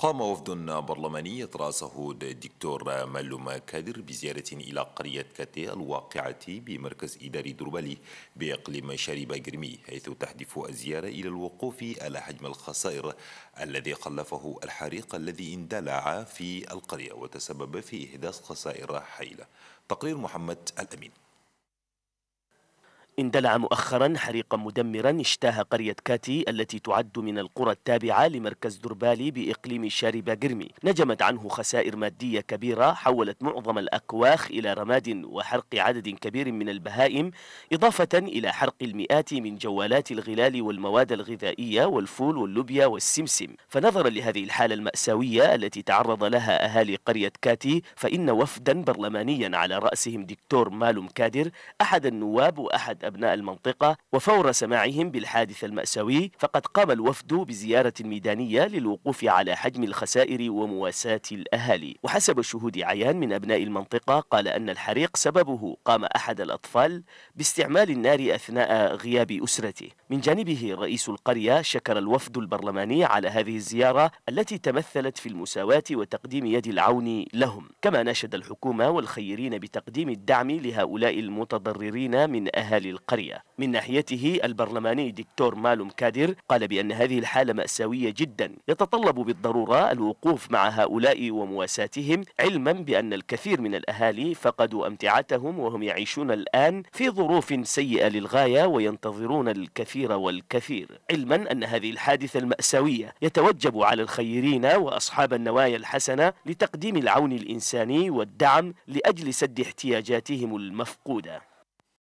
قام وفد برلماني يتراسه الدكتور ملوم كادر بزيارة إلى قرية كاتي الواقعة بمركز إداري دربالي بإقليم شريبة جرمي حيث تهدف الزيارة إلى الوقوف على حجم الخسائر الذي خلفه الحريق الذي اندلع في القرية وتسبب في إحداث خسائر حيلة تقرير محمد الأمين اندلع مؤخرا حريقا مدمرا اشتاه قرية كاتي التي تعد من القرى التابعة لمركز دربالي بإقليم شاربا باقرمي نجمت عنه خسائر مادية كبيرة حولت معظم الأكواخ إلى رماد وحرق عدد كبير من البهائم إضافة إلى حرق المئات من جوالات الغلال والمواد الغذائية والفول واللوبيا والسمسم فنظرا لهذه الحالة المأساوية التي تعرض لها أهالي قرية كاتي فإن وفدا برلمانيا على رأسهم دكتور مالوم كادر أحد النواب وأحد أبناء المنطقة وفور سماعهم بالحادث المأساوي فقد قام الوفد بزيارة ميدانية للوقوف على حجم الخسائر ومواساة الأهالي وحسب شهود عيان من أبناء المنطقة قال أن الحريق سببه قام أحد الأطفال باستعمال النار أثناء غياب أسرته من جانبه رئيس القرية شكر الوفد البرلماني على هذه الزيارة التي تمثلت في المساواة وتقديم يد العون لهم كما ناشد الحكومة والخيرين بتقديم الدعم لهؤلاء المتضررين من أهالي القرية من ناحيته البرلماني دكتور مالوم كادر قال بأن هذه الحالة مأساوية جدا يتطلب بالضرورة الوقوف مع هؤلاء ومواساتهم علما بأن الكثير من الأهالي فقدوا أمتعتهم وهم يعيشون الآن في ظروف سيئة للغاية وينتظرون الكثير والكثير علما أن هذه الحادثة المأساوية يتوجب على الخيرين وأصحاب النوايا الحسنة لتقديم العون الإنساني والدعم لأجل سد احتياجاتهم المفقودة